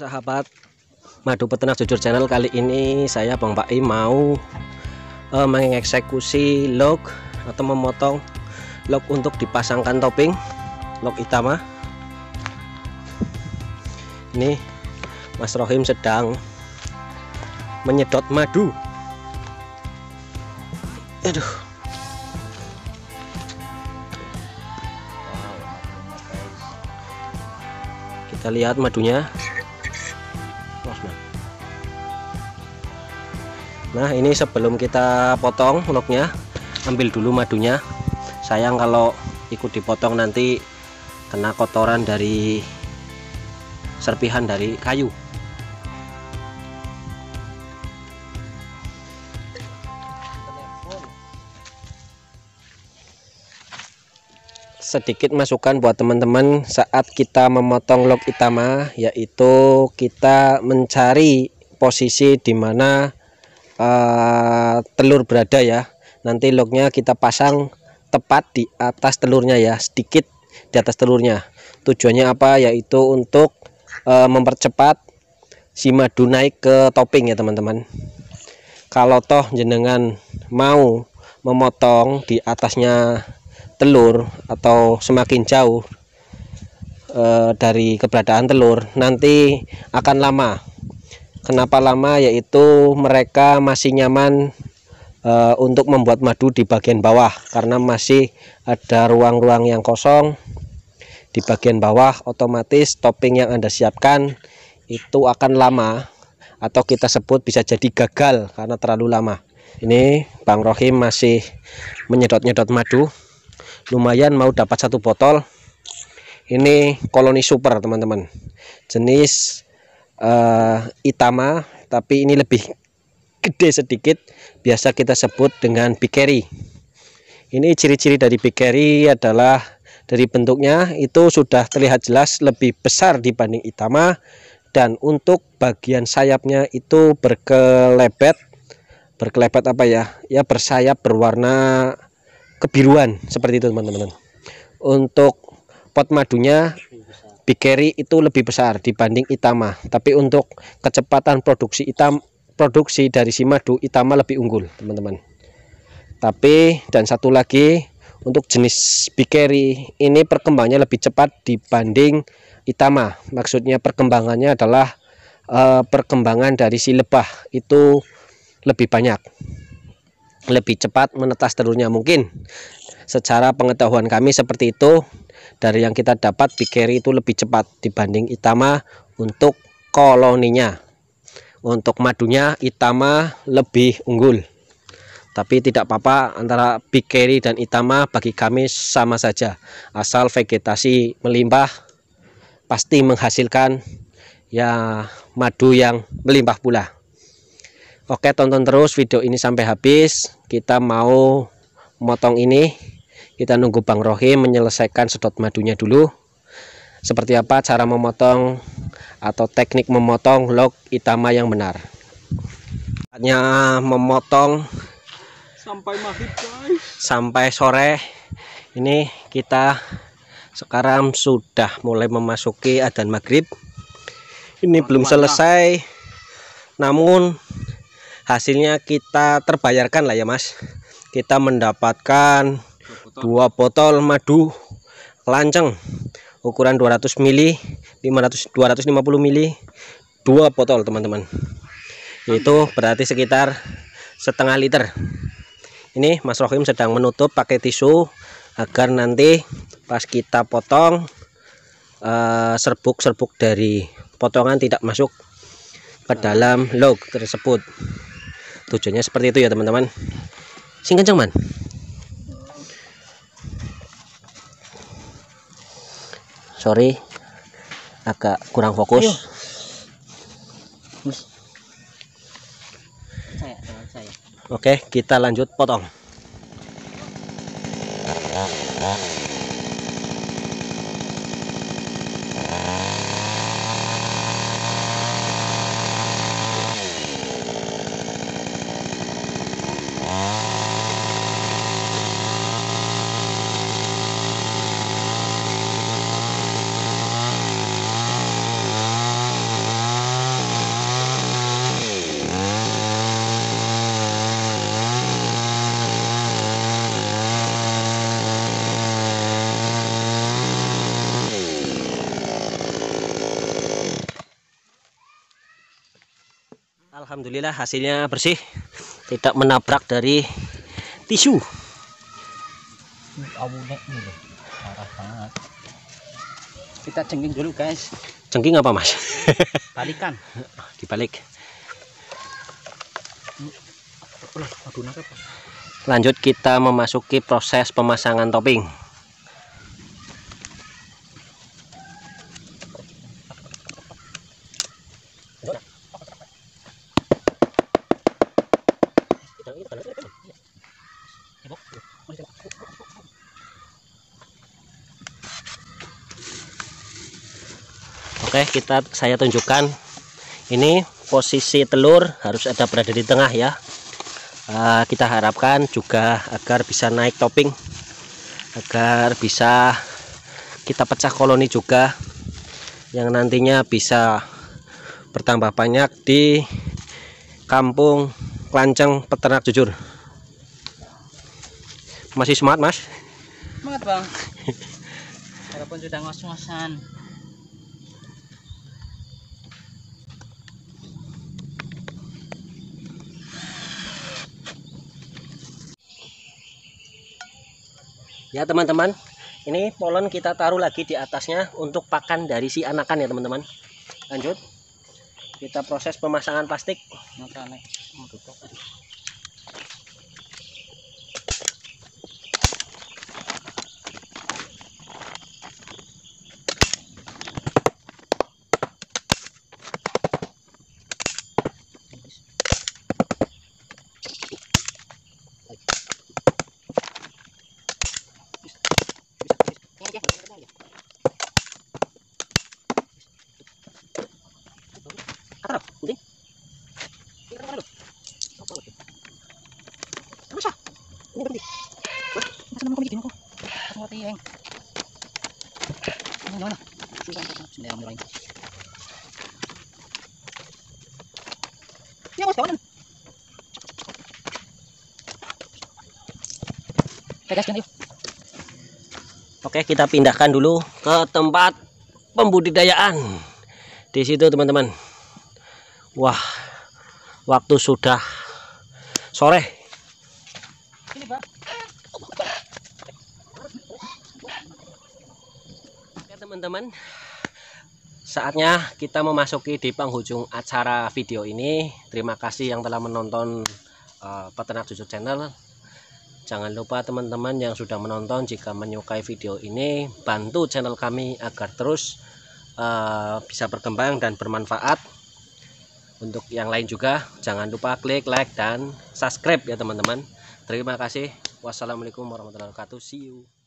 sahabat Madu Peternak Jujur Channel kali ini saya Bang Pak I mau uh, mengeksekusi log atau memotong log untuk dipasangkan topping log itama ah. ini Mas Rohim sedang menyedot madu aduh kita lihat madunya nah ini sebelum kita potong lognya ambil dulu madunya sayang kalau ikut dipotong nanti kena kotoran dari serpihan dari kayu sedikit masukan buat teman-teman saat kita memotong log itama yaitu kita mencari posisi di mana uh, telur berada ya nanti lognya kita pasang tepat di atas telurnya ya sedikit di atas telurnya tujuannya apa yaitu untuk uh, mempercepat si madu naik ke topping ya teman-teman kalau toh jenengan mau memotong di atasnya telur atau semakin jauh e, dari keberadaan telur nanti akan lama Kenapa lama? Yaitu mereka masih nyaman e, untuk membuat madu di bagian bawah karena masih ada ruang-ruang yang kosong di bagian bawah. Otomatis topping yang Anda siapkan itu akan lama atau kita sebut bisa jadi gagal karena terlalu lama. Ini Bang Rohim masih menyedot-nyedot madu. Lumayan mau dapat satu botol. Ini koloni super teman-teman. Jenis uh, itama tapi ini lebih gede sedikit biasa kita sebut dengan bikeri ini ciri-ciri dari bikeri adalah dari bentuknya itu sudah terlihat jelas lebih besar dibanding itama dan untuk bagian sayapnya itu berkelebet berkelebet apa ya ya bersayap berwarna kebiruan seperti itu teman-teman untuk pot madunya Big Carry itu lebih besar dibanding Itama, tapi untuk kecepatan produksi itam produksi dari si madu Itama lebih unggul, teman-teman. Tapi dan satu lagi untuk jenis Big Carry ini perkembangannya lebih cepat dibanding Itama. Maksudnya perkembangannya adalah eh, perkembangan dari si lebah itu lebih banyak. Lebih cepat menetas telurnya mungkin. Secara pengetahuan kami seperti itu dari yang kita dapat carry itu lebih cepat dibanding itama untuk koloninya untuk madunya itama lebih unggul tapi tidak apa-apa antara big carry dan itama bagi kami sama saja asal vegetasi melimpah pasti menghasilkan ya madu yang melimpah pula oke tonton terus video ini sampai habis kita mau motong ini kita nunggu Bang Rohim menyelesaikan sedot madunya dulu seperti apa cara memotong atau teknik memotong log itama yang benar hanya memotong sampai maghrib sampai sore ini kita sekarang sudah mulai memasuki adzan maghrib ini Mata. belum selesai namun hasilnya kita terbayarkan lah ya mas kita mendapatkan dua botol madu lanceng ukuran 200 mili 500 250 mili dua botol teman-teman itu berarti sekitar setengah liter ini Mas Rohim sedang menutup pakai tisu agar nanti pas kita potong eh, serbuk-serbuk dari potongan tidak masuk ke dalam log tersebut tujuannya seperti itu ya teman-teman sing kenceng man sorry agak kurang fokus Oke kita lanjut potong ah, ah, ah. Alhamdulillah hasilnya bersih tidak menabrak dari tisu kita cengking dulu guys cengking apa mas balikan dibalik lanjut kita memasuki proses pemasangan topping Oke, kita saya tunjukkan ini posisi telur harus ada berada di tengah ya. Uh, kita harapkan juga agar bisa naik topping, agar bisa kita pecah koloni juga, yang nantinya bisa bertambah banyak di kampung Klanceng peternak jujur. Masih semangat mas? Semangat bang. Walaupun sudah ngos-ngosan. ya teman-teman ini polon kita taruh lagi di atasnya untuk pakan dari si anakan ya teman-teman lanjut kita proses pemasangan plastik Oke, kita pindahkan dulu ke tempat pembudidayaan. Di situ teman-teman. Wah, waktu sudah sore teman-teman saatnya kita memasuki di penghujung acara video ini terima kasih yang telah menonton uh, peternak jujur channel jangan lupa teman-teman yang sudah menonton jika menyukai video ini bantu channel kami agar terus uh, bisa berkembang dan bermanfaat untuk yang lain juga jangan lupa klik like dan subscribe ya teman-teman terima kasih wassalamualaikum warahmatullahi wabarakatuh see you